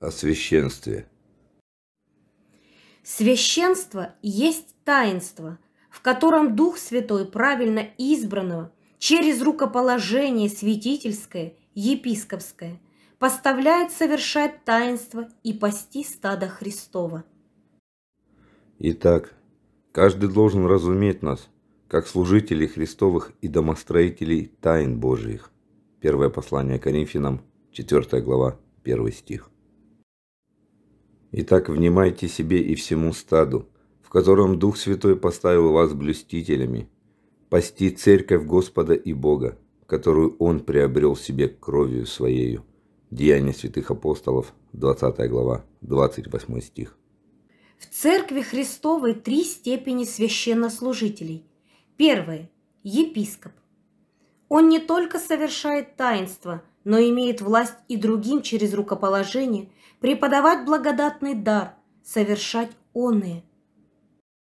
о священстве. Священство есть таинство, в котором Дух Святой правильно избранного через рукоположение святительское, епископское, поставляет совершать таинство и пасти стада Христова. Итак, каждый должен разуметь нас, как служителей Христовых и домостроителей тайн Божиих. Первое послание Коринфянам, 4 глава, 1 стих. Итак, внимайте себе и всему стаду, в котором Дух Святой поставил вас блюстителями, пасти церковь Господа и Бога, которую Он приобрел себе кровью Своею. Деяния святых апостолов, 20 глава, 28 стих. В Церкви Христовой три степени священнослужителей. Первое – епископ. Он не только совершает таинство, но имеет власть и другим через рукоположение – преподавать благодатный дар, совершать оные.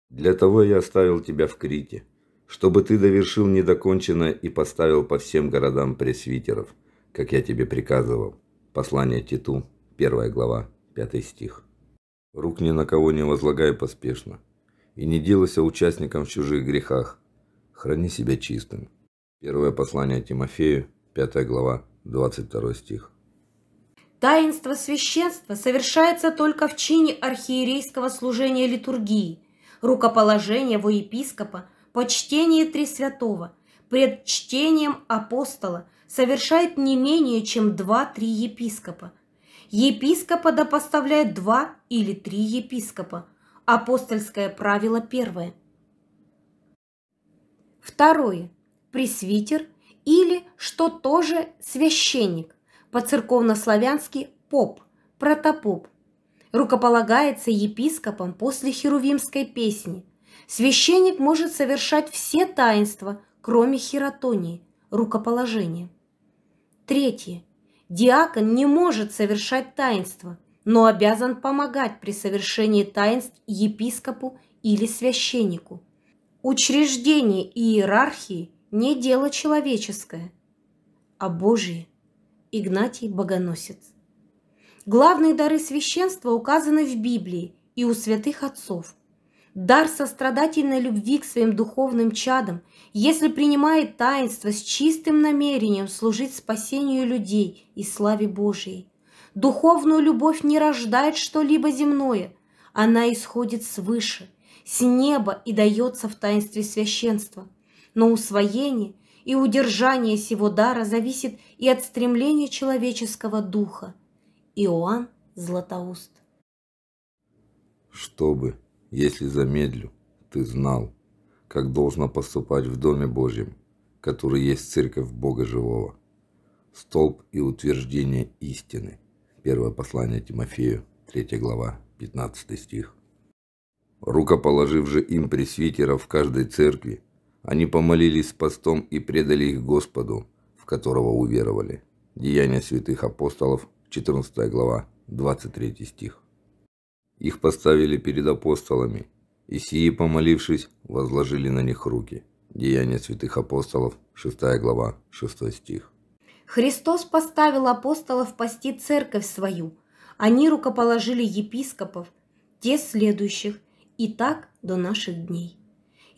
Для того я оставил тебя в Крите, чтобы ты довершил недоконченное и поставил по всем городам пресвитеров, как я тебе приказывал. Послание Титу, 1 глава, 5 стих. Рук ни на кого не возлагай поспешно, и не делайся участником в чужих грехах. Храни себя чистым. Первое послание Тимофею, 5 глава, 22 стих. Таинство священства совершается только в чине архиерейского служения литургии, рукоположения во епископа, почтение три святого, пред чтением апостола совершает не менее, чем два-три епископа. Епископа допоставляет два или три епископа. Апостольское правило первое. Второе. Пресвитер или, что тоже, священник по-церковнославянски поп, протопоп, рукополагается епископом после херувимской песни. Священник может совершать все таинства, кроме хиротонии, рукоположения. Третье. Диакон не может совершать таинства, но обязан помогать при совершении таинств епископу или священнику. Учреждение иерархии не дело человеческое, а Божие – Игнатий Богоносец. Главные дары священства указаны в Библии и у святых отцов. Дар сострадательной любви к своим духовным чадам, если принимает таинство с чистым намерением служить спасению людей и славе Божией. Духовную любовь не рождает что-либо земное, она исходит свыше, с неба и дается в таинстве священства. Но усвоение – и удержание сего дара зависит и от стремления человеческого духа. Иоанн Златоуст. Чтобы, если замедлю, ты знал, как должно поступать в Доме Божьем, который есть церковь Бога Живого. Столб и утверждение истины. Первое послание Тимофею, 3 глава, 15 стих. Рукоположив же им пресвитера в каждой церкви, они помолились с постом и предали их Господу, в которого уверовали. Деяния святых апостолов, 14 глава, 23 стих. Их поставили перед апостолами, и сии, помолившись, возложили на них руки. Деяния святых апостолов, 6 глава, 6 стих. Христос поставил апостолов пасти церковь свою. Они рукоположили епископов, те следующих, и так до наших дней.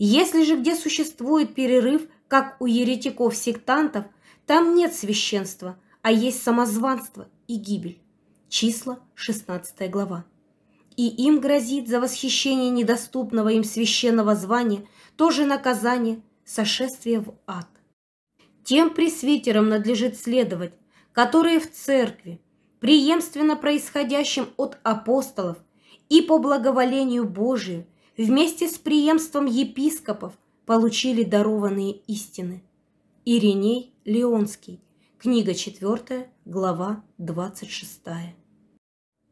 Если же где существует перерыв, как у еретиков-сектантов, там нет священства, а есть самозванство и гибель. Числа 16 глава. И им грозит за восхищение недоступного им священного звания тоже наказание – сошествие в ад. Тем пресвитерам надлежит следовать, которые в церкви, преемственно происходящим от апостолов и по благоволению Божию – вместе с преемством епископов получили дарованные истины. Ириней Леонский. Книга 4, глава 26.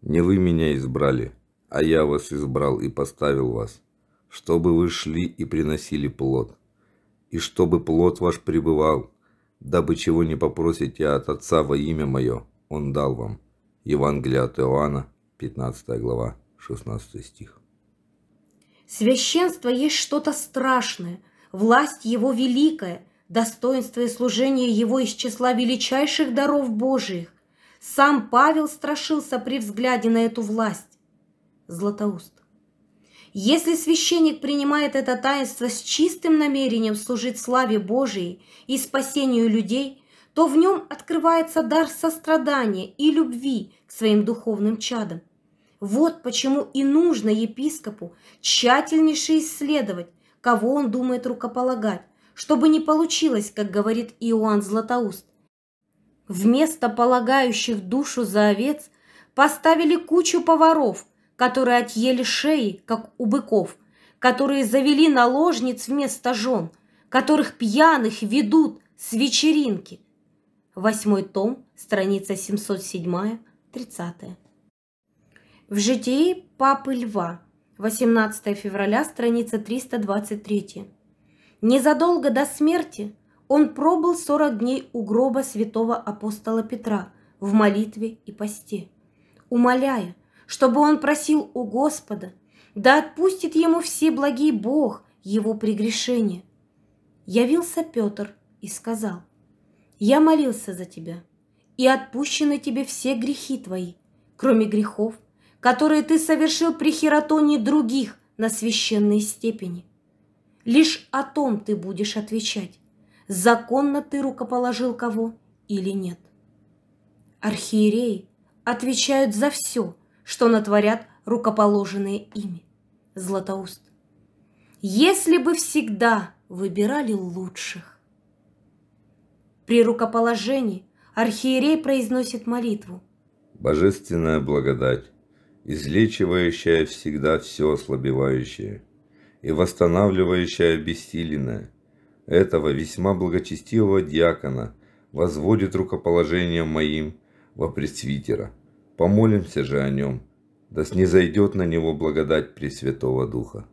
Не вы меня избрали, а я вас избрал и поставил вас, чтобы вы шли и приносили плод, и чтобы плод ваш пребывал, дабы чего не попросите от Отца во имя Мое, Он дал вам». Евангелие от Иоанна, 15 глава, 16 стих. Священство есть что-то страшное, власть его великая, достоинство и служение его из числа величайших даров Божиих. Сам Павел страшился при взгляде на эту власть. Златоуст. Если священник принимает это таинство с чистым намерением служить славе Божией и спасению людей, то в нем открывается дар сострадания и любви к своим духовным чадам. Вот почему и нужно епископу тщательнейше исследовать, кого он думает рукополагать, чтобы не получилось, как говорит Иоанн Златоуст. Вместо полагающих душу за овец поставили кучу поваров, которые отъели шеи, как у быков, которые завели наложниц вместо жен, которых пьяных ведут с вечеринки. Восьмой том, страница 707-30. В житии Папы Льва, 18 февраля, страница 323. Незадолго до смерти он пробыл 40 дней у гроба святого апостола Петра в молитве и посте, умоляя, чтобы он просил у Господа, да отпустит ему все благие Бог его прегрешения. Явился Петр и сказал, «Я молился за тебя, и отпущены тебе все грехи твои, кроме грехов которые ты совершил при хератоне других на священной степени. Лишь о том ты будешь отвечать, законно ты рукоположил кого или нет. Архиереи отвечают за все, что натворят рукоположенные ими. Златоуст. Если бы всегда выбирали лучших. При рукоположении архиерей произносит молитву. Божественная благодать, излечивающая всегда все ослабевающее и восстанавливающая обессиленное. Этого весьма благочестивого диакона возводит рукоположением моим во пресвитера. Помолимся же о нем, да снизойдет на него благодать Пресвятого Духа.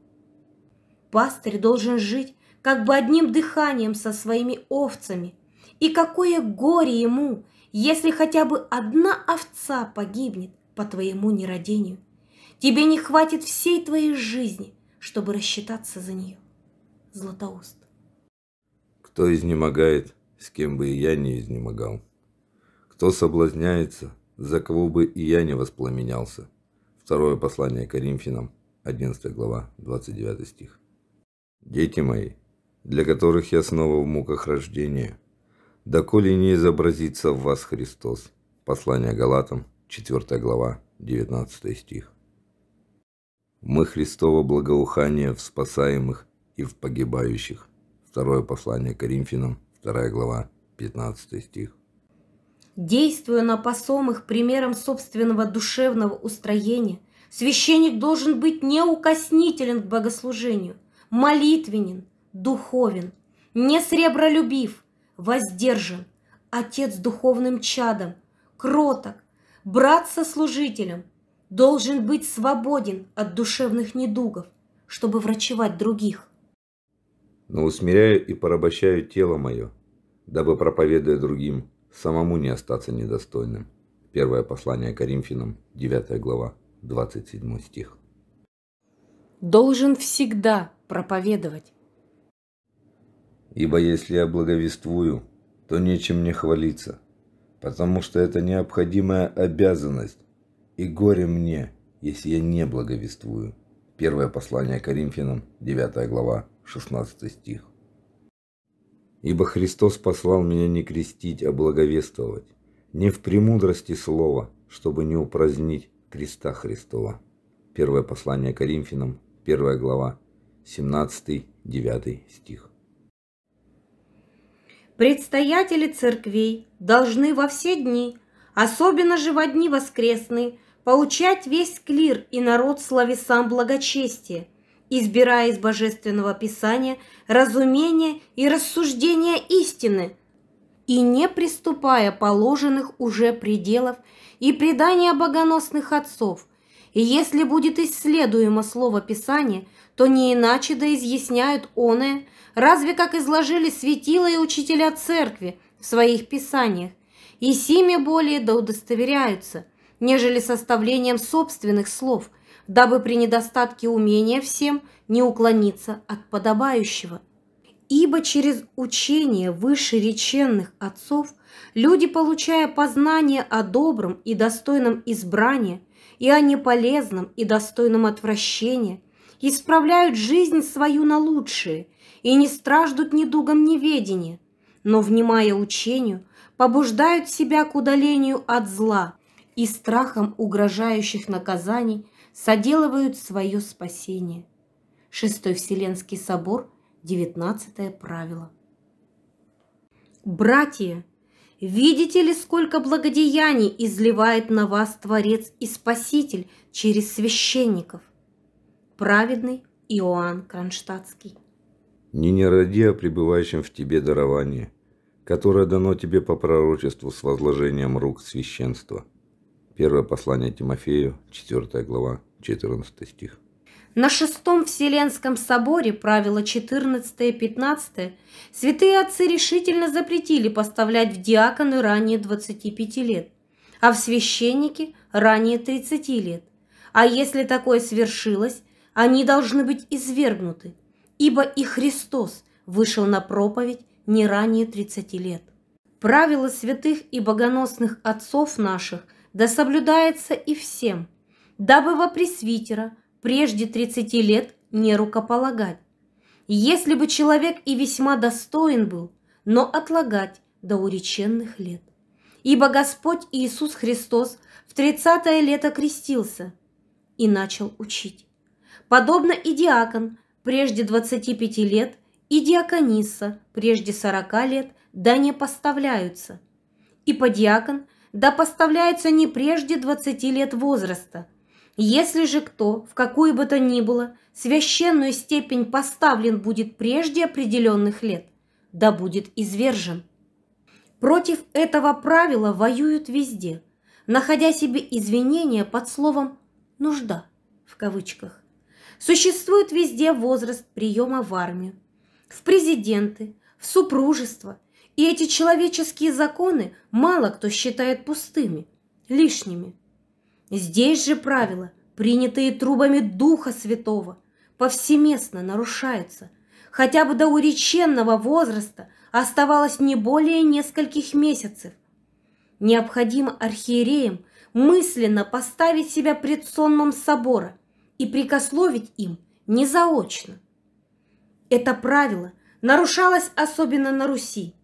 Пастырь должен жить как бы одним дыханием со своими овцами. И какое горе ему, если хотя бы одна овца погибнет, по твоему нерадению. Тебе не хватит всей твоей жизни, чтобы рассчитаться за нее. Златоуст. Кто изнемогает, с кем бы и я не изнемогал. Кто соблазняется, за кого бы и я не воспламенялся. Второе послание Коринфянам, 11 глава, 29 стих. Дети мои, для которых я снова в муках рождения, доколе не изобразится в вас Христос. Послание Галатам, 4 глава, 19 стих. «Мы Христово благоухание в спасаемых и в погибающих». Второе послание Коринфянам, 2 глава, 15 стих. Действуя на посомых примером собственного душевного устроения, священник должен быть неукоснителен к богослужению, молитвенен, духовен, не сребролюбив, воздержан, отец духовным чадом, кроток, брат сослужителем должен быть свободен от душевных недугов, чтобы врачевать других. Но усмиряю и порабощаю тело мое, дабы, проповедуя другим, самому не остаться недостойным. Первое послание Коринфянам, 9 глава, 27 стих. Должен всегда проповедовать. Ибо если я благовествую, то нечем мне хвалиться, потому что это необходимая обязанность, и горе мне, если я не благовествую. Первое послание Коринфянам, 9 глава, 16 стих. Ибо Христос послал меня не крестить, а благовествовать, не в премудрости слова, чтобы не упразднить креста Христова. Первое послание Коринфянам, 1 глава, 17-9 стих. Предстоятели церквей должны во все дни, особенно же во дни воскресные, получать весь клир и народ словесам благочестия, избирая из Божественного Писания разумение и рассуждение истины, и не приступая положенных уже пределов и предания богоносных отцов, и если будет исследуемо слово Писания, то не иначе да изъясняют оное – разве как изложили светила и учителя церкви в своих писаниях, и сими более да удостоверяются, нежели составлением собственных слов, дабы при недостатке умения всем не уклониться от подобающего. Ибо через учение вышереченных отцов люди, получая познание о добром и достойном избрании и о неполезном и достойном отвращении, исправляют жизнь свою на лучшее и не страждут недугом неведения, но, внимая учению, побуждают себя к удалению от зла и страхом угрожающих наказаний соделывают свое спасение. Шестой Вселенский собор, девятнадцатое правило. Братья, видите ли, сколько благодеяний изливает на вас Творец и Спаситель через священников? Праведный Иоанн Кронштадтский. Не не ради о а пребывающем в тебе даровании, которое дано тебе по пророчеству с возложением рук священства. Первое послание Тимофею, 4 глава, 14 стих. На шестом Вселенском соборе правила 14 и 15 святые отцы решительно запретили поставлять в диаконы ранее 25 лет, а в священники ранее 30 лет. А если такое свершилось, они должны быть извергнуты ибо и Христос вышел на проповедь не ранее 30 лет. Правило святых и богоносных отцов наших да соблюдается и всем, дабы во пресвитера прежде 30 лет не рукополагать. Если бы человек и весьма достоин был, но отлагать до уреченных лет. Ибо Господь Иисус Христос в тридцатое лето крестился и начал учить. Подобно и диакон прежде 25 лет и диакониса прежде 40 лет да не поставляются. И подиакон да поставляется не прежде 20 лет возраста. Если же кто, в какую бы то ни было, священную степень поставлен будет прежде определенных лет, да будет извержен. Против этого правила воюют везде, находя себе извинения под словом «нужда» в кавычках. Существует везде возраст приема в армию, в президенты, в супружество, и эти человеческие законы мало кто считает пустыми, лишними. Здесь же правила, принятые трубами Духа Святого, повсеместно нарушаются. Хотя бы до уреченного возраста оставалось не более нескольких месяцев. Необходимо архиереям мысленно поставить себя пред сонмом собора – и прикословить им не заочно. Это правило нарушалось особенно на Руси.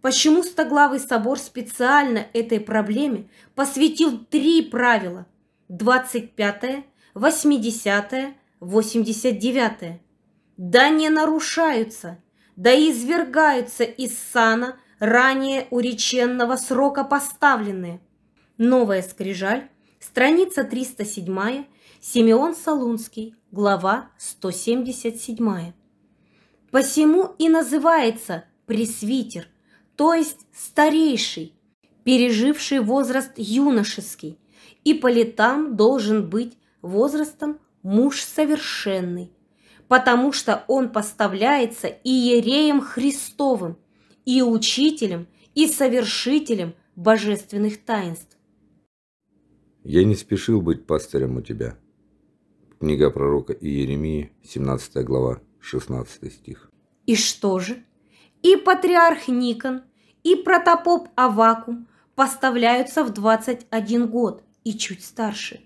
Почему Стоглавый собор специально этой проблеме посвятил три правила – 25, 80, 89. Да не нарушаются, да и извергаются из сана ранее уреченного срока поставленные. Новая скрижаль Страница 307. Симеон Солунский. Глава 177. Посему и называется пресвитер, то есть старейший, переживший возраст юношеский, и по летам должен быть возрастом муж совершенный, потому что он поставляется и иереем Христовым, и учителем, и совершителем божественных таинств. Я не спешил быть пастырем у тебя. Книга пророка Иеремии, 17 глава, 16 стих. И что же? И патриарх Никон, и протопоп Авакум поставляются в 21 год и чуть старше.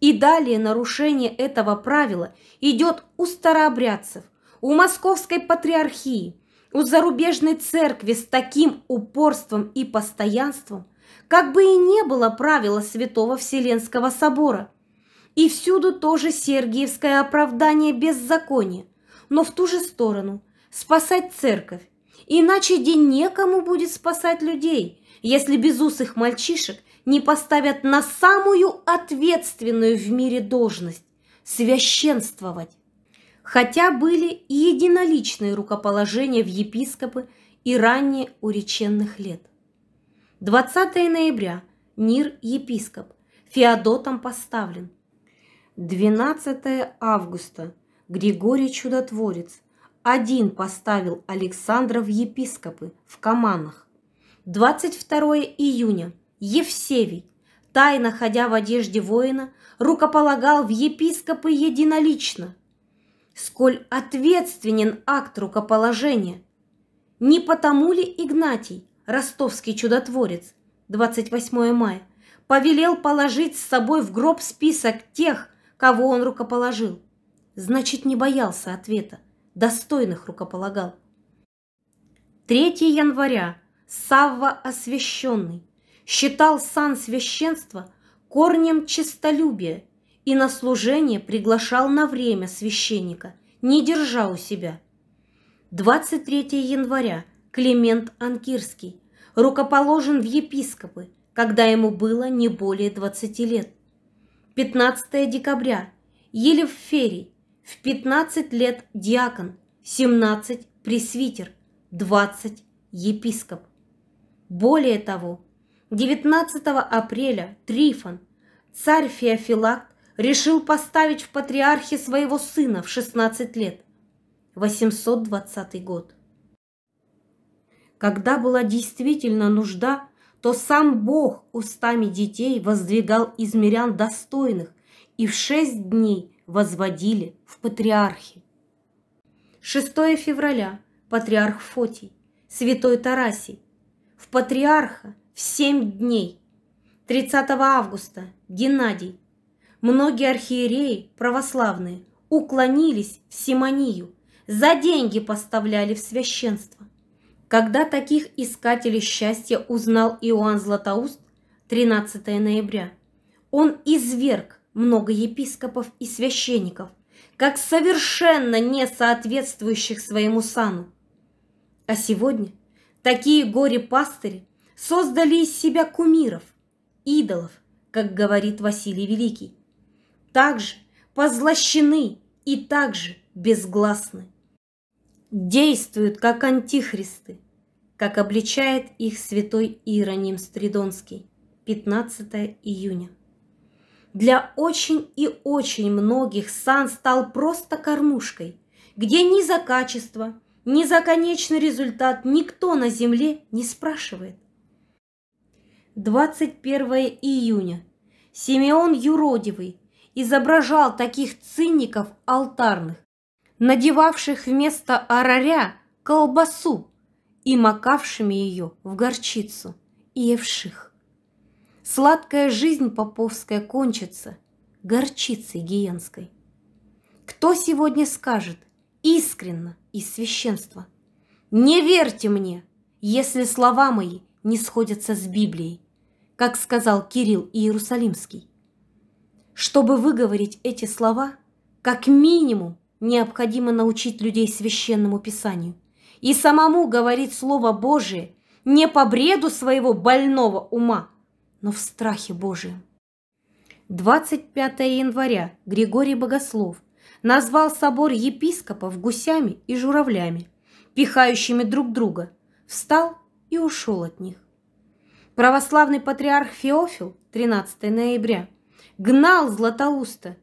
И далее нарушение этого правила идет у старообрядцев, у московской патриархии, у зарубежной церкви с таким упорством и постоянством, как бы и не было правила Святого Вселенского Собора. И всюду тоже сергиевское оправдание беззакония, но в ту же сторону – спасать церковь. Иначе день некому будет спасать людей, если безусых мальчишек не поставят на самую ответственную в мире должность – священствовать. Хотя были и единоличные рукоположения в епископы и ранее уреченных лет. 20 ноября. Нир епископ. Феодотом поставлен. 12 августа. Григорий Чудотворец. Один поставил Александра в епископы в Каманах. 22 июня. Евсевий, тайно ходя в одежде воина, рукополагал в епископы единолично. Сколь ответственен акт рукоположения! Не потому ли Игнатий, ростовский чудотворец, 28 мая, повелел положить с собой в гроб список тех, кого он рукоположил. Значит, не боялся ответа, достойных рукополагал. 3 января Савва Освященный считал сан священства корнем честолюбия и на служение приглашал на время священника, не держа у себя. 23 января Климент Анкирский рукоположен в епископы, когда ему было не более 20 лет. 15 декабря. Елевферий. В 15 лет диакон, 17 пресвитер, 20 епископ. Более того, 19 апреля Трифон, царь Феофилакт, решил поставить в патриархе своего сына в 16 лет. 820 год. Когда была действительно нужда, то сам Бог устами детей воздвигал из мирян достойных и в шесть дней возводили в патриархи. 6 февраля. Патриарх Фотий. Святой Тарасий. В патриарха в семь дней. 30 августа. Геннадий. Многие архиереи православные уклонились в Симонию, за деньги поставляли в священство. Когда таких искателей счастья узнал Иоанн Златоуст 13 ноября, он изверг много епископов и священников, как совершенно не соответствующих своему сану. А сегодня такие горе-пастыри создали из себя кумиров, идолов, как говорит Василий Великий. Также позлощены и также безгласны действуют как антихристы, как обличает их святой Иероним Стридонский, 15 июня. Для очень и очень многих сан стал просто кормушкой, где ни за качество, ни за конечный результат никто на земле не спрашивает. 21 июня. Симеон Юродивый изображал таких циников алтарных, надевавших вместо араря колбасу и макавшими ее в горчицу, и евших. Сладкая жизнь поповская кончится горчицей гиенской. Кто сегодня скажет искренно из священства? Не верьте мне, если слова мои не сходятся с Библией, как сказал Кирилл Иерусалимский. Чтобы выговорить эти слова, как минимум необходимо научить людей священному писанию и самому говорить Слово Божие не по бреду своего больного ума, но в страхе Божием. 25 января Григорий Богослов назвал собор епископов гусями и журавлями, пихающими друг друга, встал и ушел от них. Православный патриарх Феофил 13 ноября гнал Златоуста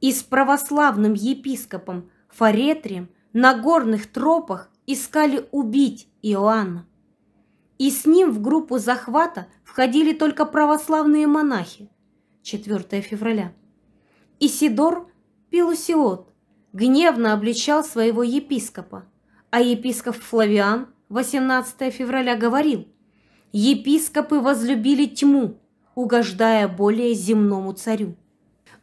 и с православным епископом Фаретрием на горных тропах искали убить Иоанна. И с ним в группу захвата входили только православные монахи. 4 февраля. Исидор Пилусиот гневно обличал своего епископа, а епископ Флавиан 18 февраля говорил, «Епископы возлюбили тьму, угождая более земному царю»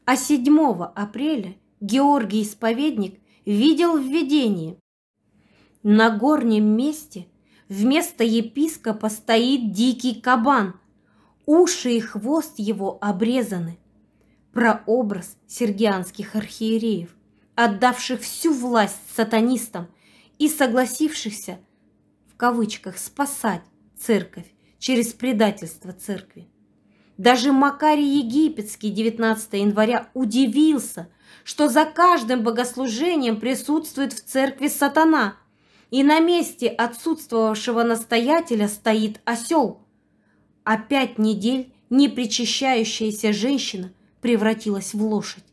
а 7 апреля Георгий Исповедник видел в видении. На горнем месте вместо епископа стоит дикий кабан, уши и хвост его обрезаны. Прообраз сергианских архиереев, отдавших всю власть сатанистам и согласившихся, в кавычках, спасать церковь через предательство церкви. Даже Макарий Египетский 19 января удивился, что за каждым богослужением присутствует в церкви сатана, и на месте отсутствовавшего настоятеля стоит осел. А пять недель непричащающаяся женщина превратилась в лошадь.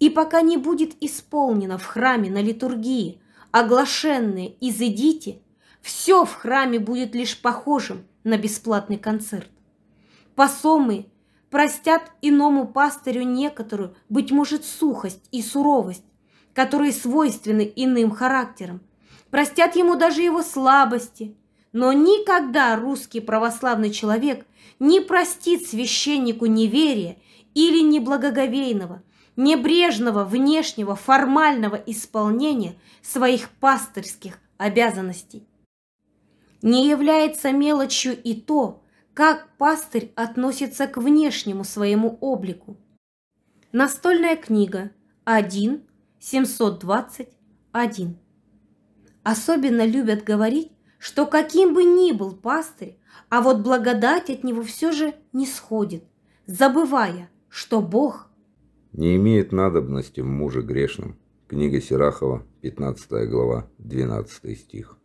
И пока не будет исполнено в храме на литургии оглашенное «Изыдите», все в храме будет лишь похожим на бесплатный концерт посомы простят иному пастырю некоторую, быть может, сухость и суровость, которые свойственны иным характерам, простят ему даже его слабости. Но никогда русский православный человек не простит священнику неверия или неблагоговейного, небрежного внешнего формального исполнения своих пастырских обязанностей. Не является мелочью и то, как пастырь относится к внешнему своему облику. Настольная книга 1 721. Особенно любят говорить, что каким бы ни был пастырь, а вот благодать от него все же не сходит, забывая, что Бог не имеет надобности в муже грешном. Книга Серахова, 15 глава, 12 стих.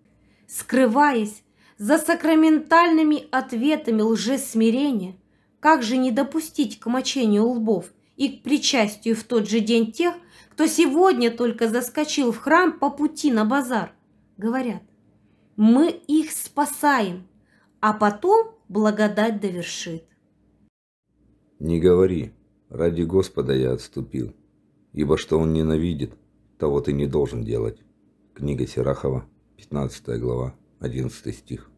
Скрываясь за сакраментальными ответами лжесмирения, как же не допустить к мочению лбов и к причастию в тот же день тех, кто сегодня только заскочил в храм по пути на базар? Говорят, мы их спасаем, а потом благодать довершит. Не говори, ради Господа я отступил, ибо что он ненавидит, того ты не должен делать. Книга Серахова, 15 глава, 11 стих.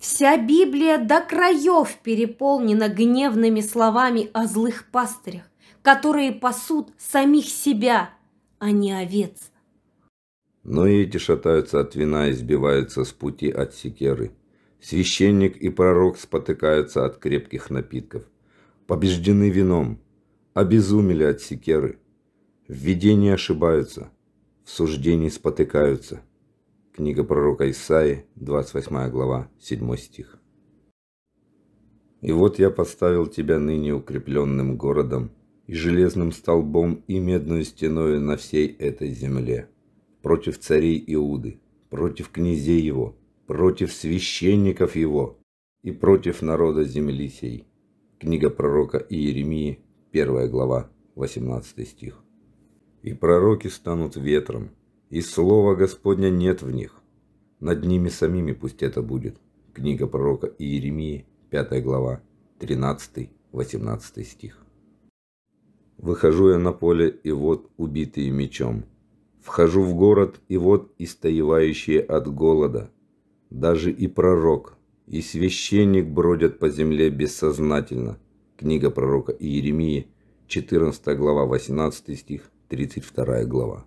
Вся Библия до краев переполнена гневными словами о злых пастырях, которые пасут самих себя, а не овец. Но эти шатаются от вина и сбиваются с пути от секеры. Священник и пророк спотыкаются от крепких напитков. Побеждены вином, обезумели от секеры. В видении ошибаются, в суждении спотыкаются – Книга пророка Исаи, 28 глава, 7 стих. «И вот я поставил тебя ныне укрепленным городом, и железным столбом, и медную стеною на всей этой земле, против царей Иуды, против князей его, против священников его и против народа земли сей». Книга пророка Иеремии, 1 глава, 18 стих. «И пророки станут ветром, и слова Господня нет в них. Над ними самими пусть это будет. Книга пророка Иеремии, 5 глава, 13-18 стих. Выхожу я на поле, и вот убитые мечом. Вхожу в город, и вот истоевающие от голода. Даже и пророк, и священник бродят по земле бессознательно. Книга пророка Иеремии, 14 глава, 18 стих, 32 глава.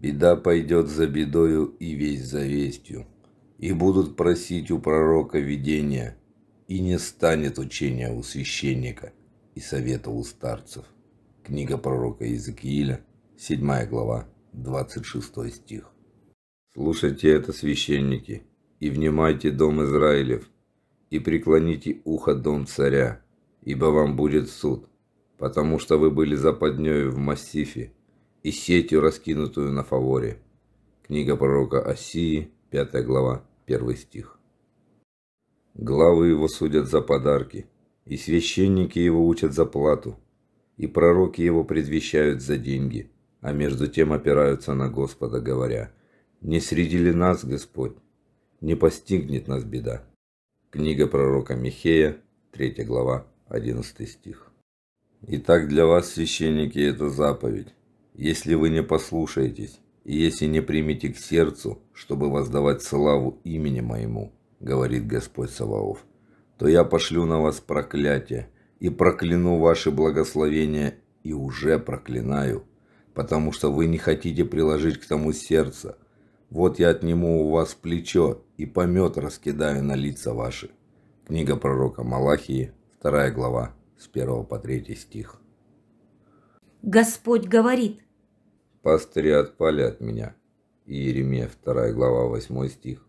Беда пойдет за бедою и весть за вестью, и будут просить у пророка видения, и не станет учения у священника и совета у старцев. Книга пророка Иезекииля, 7 глава, 26 стих. Слушайте это, священники, и внимайте дом Израилев, и преклоните ухо дом царя, ибо вам будет суд, потому что вы были западнёю в массифе, и сетью, раскинутую на фаворе. Книга пророка Осии, 5 глава, 1 стих. Главы его судят за подарки, и священники его учат за плату, и пророки его предвещают за деньги, а между тем опираются на Господа, говоря, «Не среди ли нас, Господь? Не постигнет нас беда». Книга пророка Михея, 3 глава, 11 стих. Итак, для вас, священники, это заповедь если вы не послушаетесь, и если не примите к сердцу, чтобы воздавать славу имени моему, говорит Господь Саваоф, то я пошлю на вас проклятие и прокляну ваши благословения и уже проклинаю, потому что вы не хотите приложить к тому сердце. Вот я отниму у вас плечо и помет раскидаю на лица ваши. Книга пророка Малахии, 2 глава, с 1 по 3 стих. Господь говорит. Пастыри отпали от меня. Иеремия 2 глава 8 стих.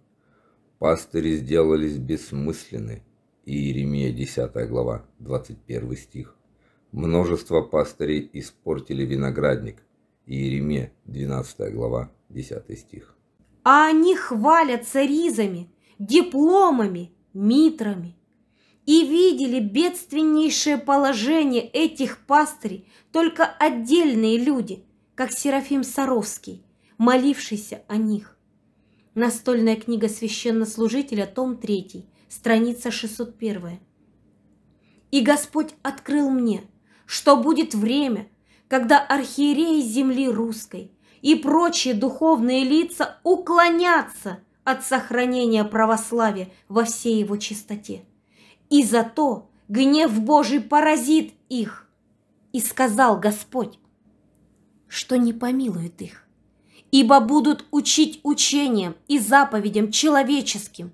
Пастыри сделались бессмысленны. Иеремия 10 глава 21 стих. Множество пастырей испортили виноградник. Иеремия 12 глава 10 стих. А они хвалятся ризами, дипломами, митрами и видели бедственнейшее положение этих пастырей только отдельные люди, как Серафим Саровский, молившийся о них. Настольная книга священнослужителя, том 3, страница 601. «И Господь открыл мне, что будет время, когда архиереи земли русской и прочие духовные лица уклонятся от сохранения православия во всей его чистоте и за то гнев Божий поразит их. И сказал Господь, что не помилует их, ибо будут учить учением и заповедям человеческим,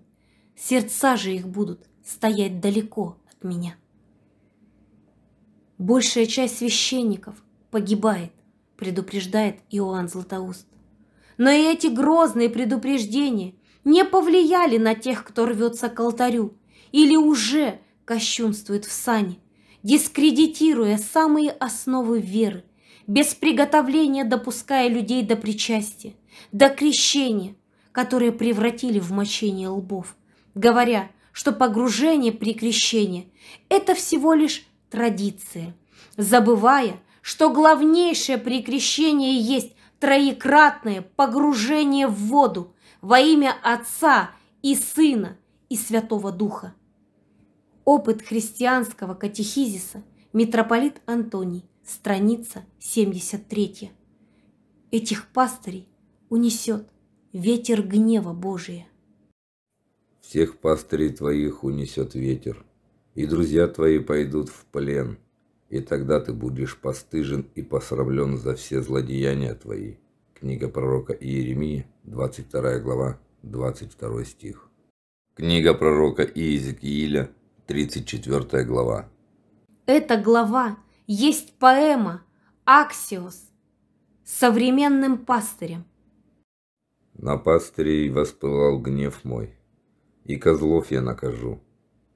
сердца же их будут стоять далеко от меня. Большая часть священников погибает, предупреждает Иоанн Златоуст. Но и эти грозные предупреждения не повлияли на тех, кто рвется к алтарю – или уже кощунствует в сане, дискредитируя самые основы веры, без приготовления допуская людей до причастия, до крещения, которое превратили в мочение лбов, говоря, что погружение при крещении – это всего лишь традиция, забывая, что главнейшее при крещении есть троекратное погружение в воду во имя Отца и Сына и Святого Духа. Опыт христианского катехизиса митрополит Антоний, страница 73. Этих пастырей унесет ветер гнева Божия. Всех пастырей твоих унесет ветер, и друзья твои пойдут в плен, и тогда ты будешь постыжен и посрамлен за все злодеяния твои. Книга пророка Иеремии, 22 глава, 22 стих. Книга пророка Иезекииля, 34 глава. Эта глава есть поэма «Аксиос» современным пастырем. На пастырей воспылал гнев мой, и козлов я накажу,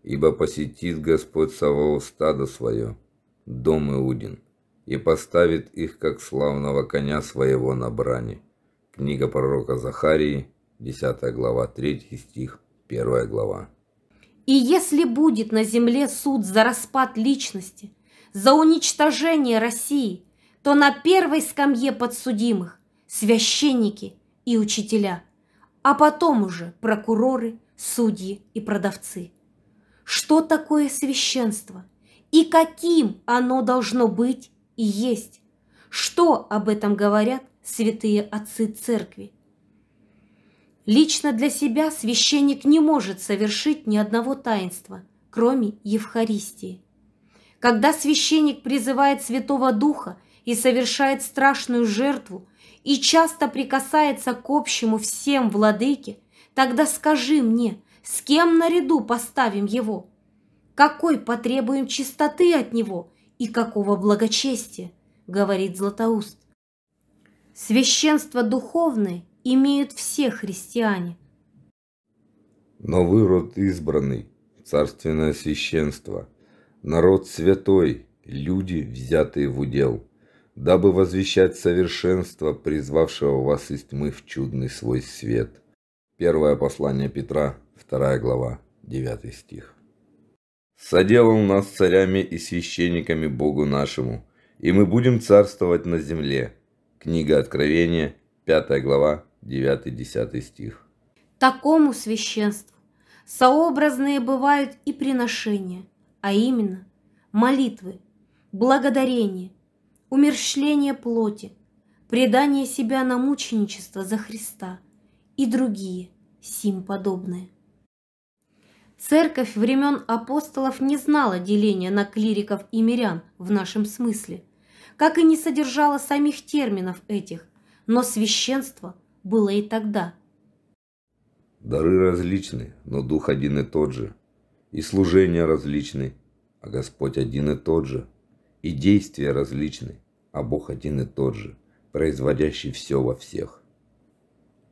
ибо посетит Господь Саваоф стадо свое, дом Иудин, и поставит их, как славного коня своего на брани. Книга пророка Захарии, 10 глава, 3 стих, Первая глава. «И если будет на земле суд за распад личности, за уничтожение России, то на первой скамье подсудимых священники и учителя, а потом уже прокуроры, судьи и продавцы. Что такое священство и каким оно должно быть и есть? Что об этом говорят святые отцы церкви? Лично для себя священник не может совершить ни одного таинства, кроме Евхаристии. Когда священник призывает Святого Духа и совершает страшную жертву и часто прикасается к общему всем владыке, тогда скажи мне, с кем наряду поставим его? Какой потребуем чистоты от него и какого благочестия, говорит Златоуст. Священство духовное имеют все христиане. Новый род избранный, царственное священство, народ святой, люди, взятые в удел, дабы возвещать совершенство, призвавшего вас из тьмы в чудный свой свет. Первое послание Петра, 2 глава, 9 стих. «Соделал нас царями и священниками Богу нашему, и мы будем царствовать на земле». Книга Откровения, 5 глава, 9-10 стих. Такому священству сообразные бывают и приношения, а именно молитвы, благодарение, умерщвление плоти, предание себя на мученичество за Христа и другие сим подобные. Церковь времен апостолов не знала деления на клириков и мирян в нашем смысле, как и не содержала самих терминов этих, но священство было и тогда. Дары различны, но дух один и тот же. И служения различны, а Господь один и тот же. И действия различны, а Бог один и тот же, производящий все во всех.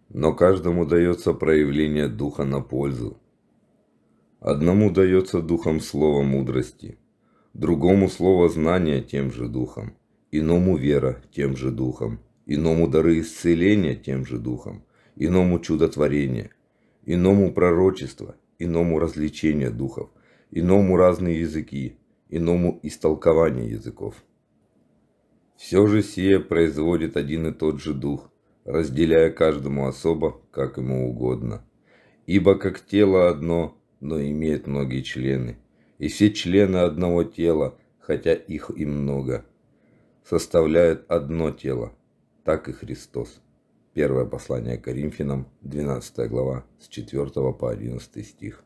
Но каждому дается проявление духа на пользу. Одному дается духом слово мудрости, другому слово знания тем же духом, иному вера тем же духом, иному дары исцеления тем же духом, иному чудотворение, иному пророчество, иному развлечение духов, иному разные языки, иному истолкование языков. Все же сие производит один и тот же дух, разделяя каждому особо, как ему угодно. Ибо как тело одно, но имеет многие члены, и все члены одного тела, хотя их и много, составляют одно тело, так и Христос. Первое послание Коринфянам, 12 глава, с 4 по 11 стих.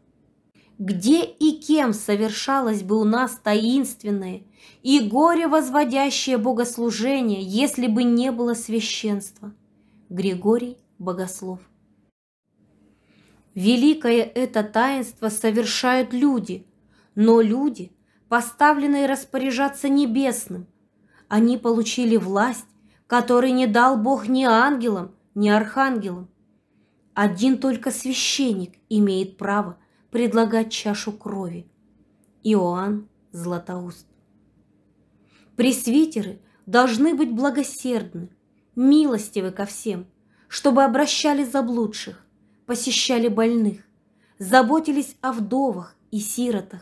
Где и кем совершалось бы у нас таинственное и горе возводящее богослужение, если бы не было священства? Григорий Богослов. Великое это таинство совершают люди, но люди, поставленные распоряжаться небесным, они получили власть который не дал Бог ни ангелам, ни архангелам. Один только священник имеет право предлагать чашу крови. Иоанн Златоуст. Пресвитеры должны быть благосердны, милостивы ко всем, чтобы обращали заблудших, посещали больных, заботились о вдовах и сиротах,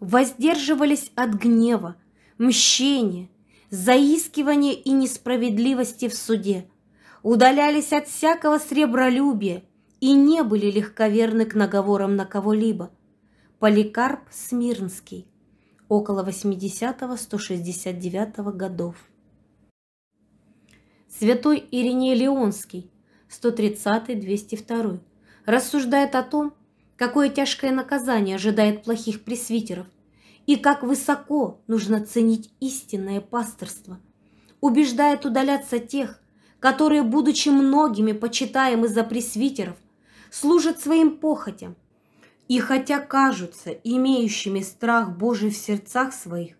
воздерживались от гнева, мщения, заискивания и несправедливости в суде, удалялись от всякого сребролюбия и не были легковерны к наговорам на кого-либо. Поликарп Смирнский, около 80-169 годов. Святой Ириней Леонский, 130-202, рассуждает о том, какое тяжкое наказание ожидает плохих пресвитеров, и как высоко нужно ценить истинное пасторство, убеждает удаляться тех, которые, будучи многими почитаемы за пресвитеров, служат своим похотям, и хотя кажутся имеющими страх Божий в сердцах своих,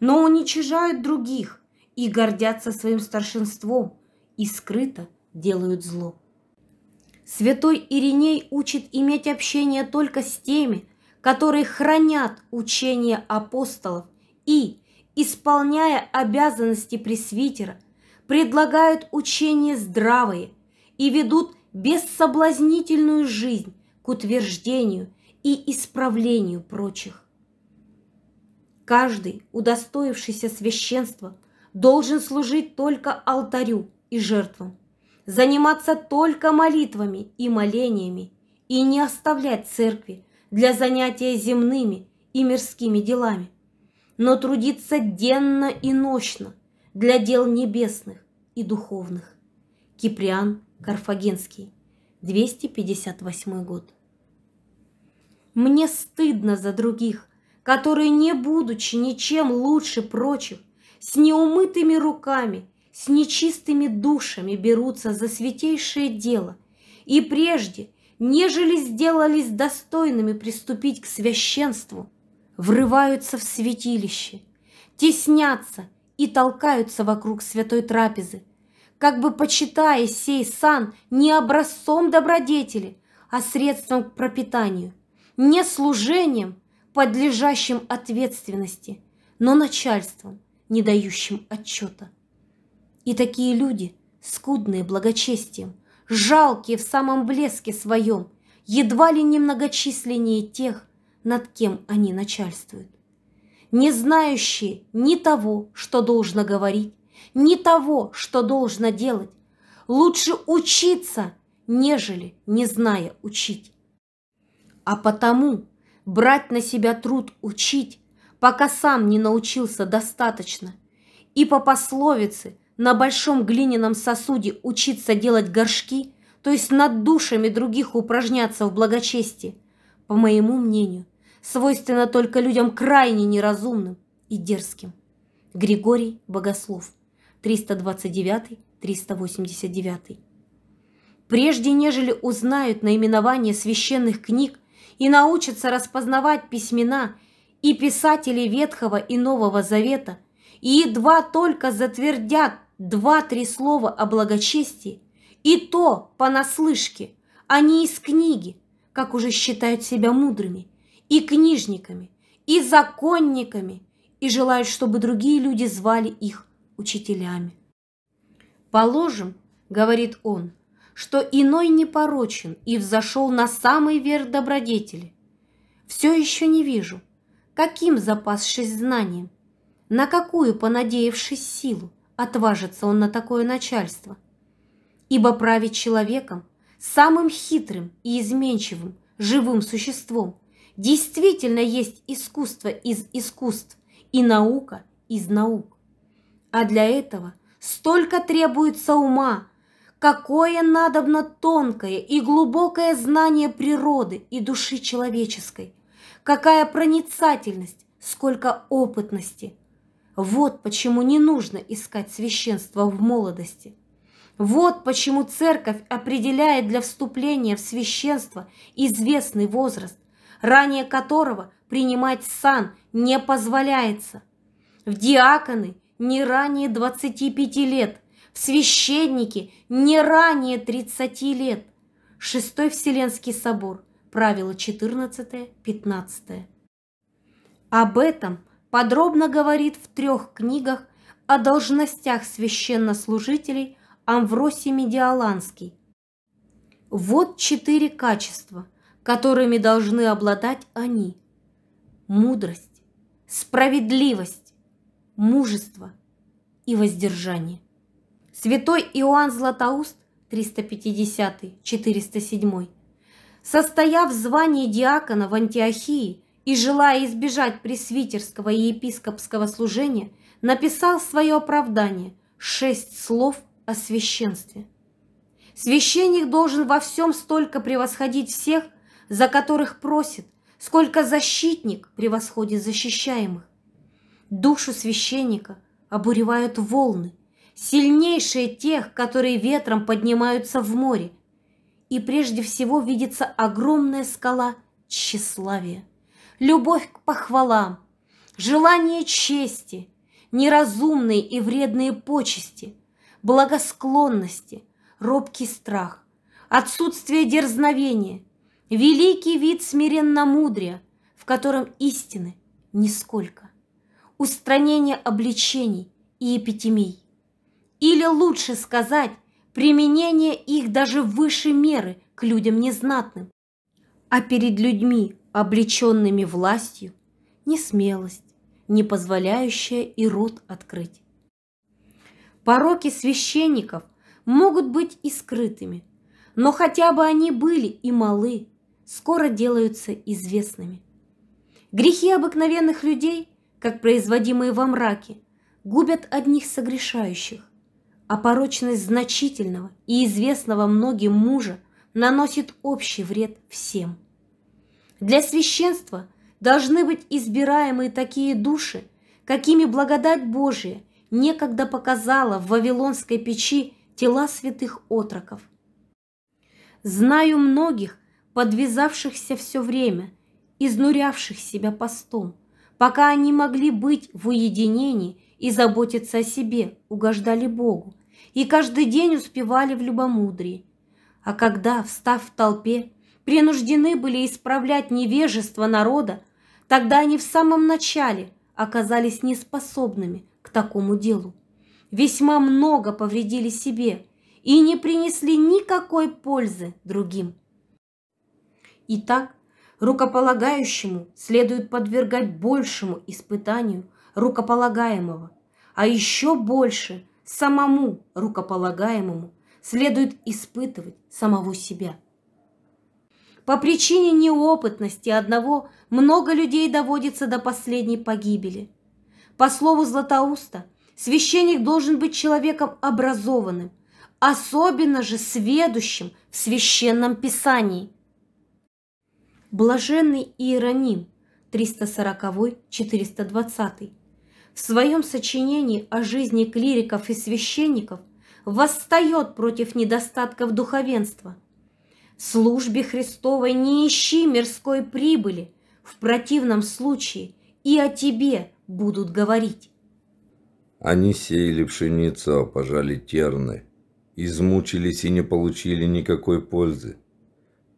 но уничижают других и гордятся своим старшинством и скрыто делают зло. Святой Ириней учит иметь общение только с теми, которые хранят учение апостолов и, исполняя обязанности пресвитера, предлагают учение здравые и ведут бессоблазнительную жизнь к утверждению и исправлению прочих. Каждый, удостоившийся священства, должен служить только алтарю и жертвам, заниматься только молитвами и молениями и не оставлять церкви, для занятия земными и мирскими делами, но трудиться денно и нощно для дел небесных и духовных. Киприан Карфагенский, 258 год. Мне стыдно за других, которые, не будучи ничем лучше прочих, с неумытыми руками, с нечистыми душами берутся за святейшее дело и прежде – нежели сделались достойными приступить к священству, врываются в святилище, теснятся и толкаются вокруг святой трапезы, как бы почитая сей сан не образцом добродетели, а средством к пропитанию, не служением, подлежащим ответственности, но начальством, не дающим отчета. И такие люди, скудные благочестием, жалкие в самом блеске своем, едва ли немногочисленнее тех, над кем они начальствуют. Не знающие ни того, что должно говорить, ни того, что должно делать, лучше учиться, нежели не зная учить. А потому брать на себя труд учить, пока сам не научился достаточно, и по пословице – на большом глиняном сосуде учиться делать горшки, то есть над душами других упражняться в благочестии, по моему мнению, свойственно только людям крайне неразумным и дерзким. Григорий Богослов, 329-389. Прежде нежели узнают наименование священных книг и научатся распознавать письмена и писатели Ветхого и Нового Завета – и едва только затвердят два-три слова о благочестии, и то понаслышке, а не из книги, как уже считают себя мудрыми, и книжниками, и законниками, и желают, чтобы другие люди звали их учителями. «Положим, — говорит он, — что иной не порочен и взошел на самый верх добродетели. Все еще не вижу, каким запасшись знанием, на какую понадеявшись силу, отважится он на такое начальство. Ибо править человеком, самым хитрым и изменчивым, живым существом, действительно есть искусство из искусств и наука из наук. А для этого столько требуется ума, какое надобно тонкое и глубокое знание природы и души человеческой, какая проницательность, сколько опытности – вот почему не нужно искать священство в молодости. Вот почему церковь определяет для вступления в священство известный возраст, ранее которого принимать сан не позволяется. В диаконы не ранее 25 лет, в священники не ранее 30 лет. Шестой Вселенский собор, правило 14-15. Об этом – подробно говорит в трех книгах о должностях священнослужителей Амвросий Медиаланский. Вот четыре качества, которыми должны обладать они. Мудрость, справедливость, мужество и воздержание. Святой Иоанн Златоуст 350-407, состояв в звании диакона в Антиохии – и, желая избежать пресвитерского и епископского служения, написал свое оправдание – шесть слов о священстве. Священник должен во всем столько превосходить всех, за которых просит, сколько защитник превосходит защищаемых. Душу священника обуревают волны, сильнейшие тех, которые ветром поднимаются в море. И прежде всего видится огромная скала тщеславия любовь к похвалам, желание чести, неразумные и вредные почести, благосклонности, робкий страх, отсутствие дерзновения, великий вид смиренно смиренномудрия, в котором истины нисколько, устранение обличений и эпитемий. Или лучше сказать, применение их даже выше меры к людям незнатным. А перед людьми, облеченными властью, не смелость, не позволяющая и рот открыть. Пороки священников могут быть и скрытыми, но хотя бы они были и малы, скоро делаются известными. Грехи обыкновенных людей, как производимые во мраке, губят одних согрешающих, а порочность значительного и известного многим мужа наносит общий вред всем. Для священства должны быть избираемые такие души, какими благодать Божия некогда показала в Вавилонской печи тела святых отроков. Знаю многих, подвязавшихся все время, изнурявших себя постом, пока они могли быть в уединении и заботиться о себе, угождали Богу, и каждый день успевали в любомудрии. А когда, встав в толпе, принуждены были исправлять невежество народа, тогда они в самом начале оказались неспособными к такому делу. Весьма много повредили себе и не принесли никакой пользы другим. Итак, рукополагающему следует подвергать большему испытанию рукополагаемого, а еще больше самому рукополагаемому следует испытывать самого себя – по причине неопытности одного много людей доводится до последней погибели. По слову Златоуста, священник должен быть человеком образованным, особенно же сведущим в священном писании. Блаженный Иероним 340-420 в своем сочинении о жизни клириков и священников восстает против недостатков духовенства – в службе Христовой не ищи мирской прибыли, в противном случае и о тебе будут говорить. Они сеяли пшеницу, а пожали терны, измучились и не получили никакой пользы.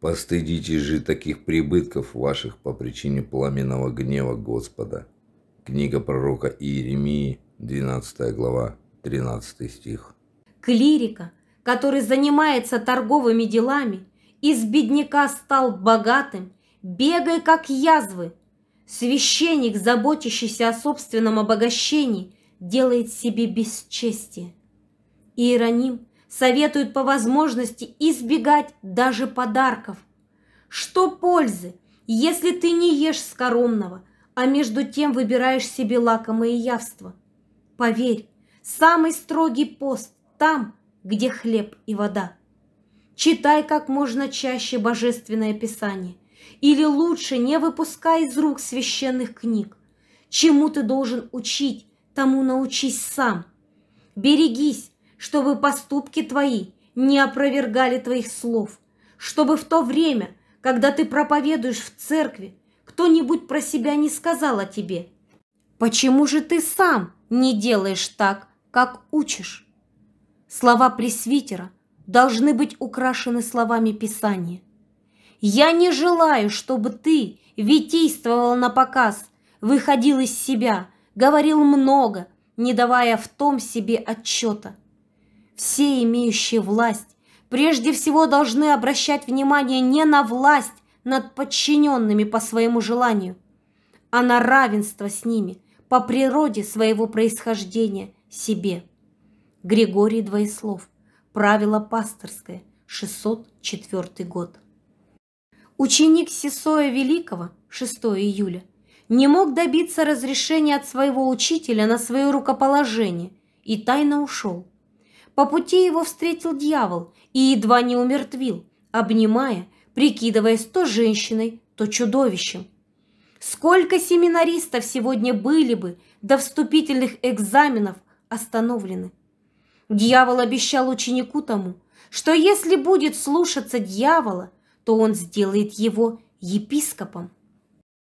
Постыдитесь же таких прибытков ваших по причине пламенного гнева Господа. Книга пророка Иеремии, 12 глава, 13 стих. Клирика, который занимается торговыми делами, из бедняка стал богатым, бегая как язвы. Священник, заботящийся о собственном обогащении, делает себе бесчестие. Иероним советует по возможности избегать даже подарков. Что пользы, если ты не ешь скоромного, а между тем выбираешь себе лакомые явства? Поверь, самый строгий пост там, где хлеб и вода. Читай как можно чаще Божественное Писание. Или лучше не выпускай из рук священных книг. Чему ты должен учить, тому научись сам. Берегись, чтобы поступки твои не опровергали твоих слов, чтобы в то время, когда ты проповедуешь в церкви, кто-нибудь про себя не сказал о тебе. Почему же ты сам не делаешь так, как учишь? Слова пресвитера – должны быть украшены словами Писания. «Я не желаю, чтобы ты витействовал на показ, выходил из себя, говорил много, не давая в том себе отчета. Все имеющие власть прежде всего должны обращать внимание не на власть над подчиненными по своему желанию, а на равенство с ними по природе своего происхождения себе. Григорий Двоеслов Правило пасторское, 604 год. Ученик Сесоя Великого, 6 июля, не мог добиться разрешения от своего учителя на свое рукоположение и тайно ушел. По пути его встретил дьявол и едва не умертвил, обнимая, прикидываясь то женщиной, то чудовищем. Сколько семинаристов сегодня были бы до вступительных экзаменов остановлены. Дьявол обещал ученику тому, что если будет слушаться дьявола, то он сделает его епископом.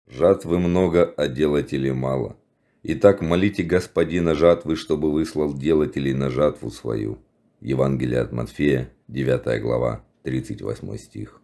Жатвы много, а делателей мало. Итак, молите Господина жатвы, чтобы выслал делателей на жатву свою. Евангелие от Матфея, 9 глава, 38 стих.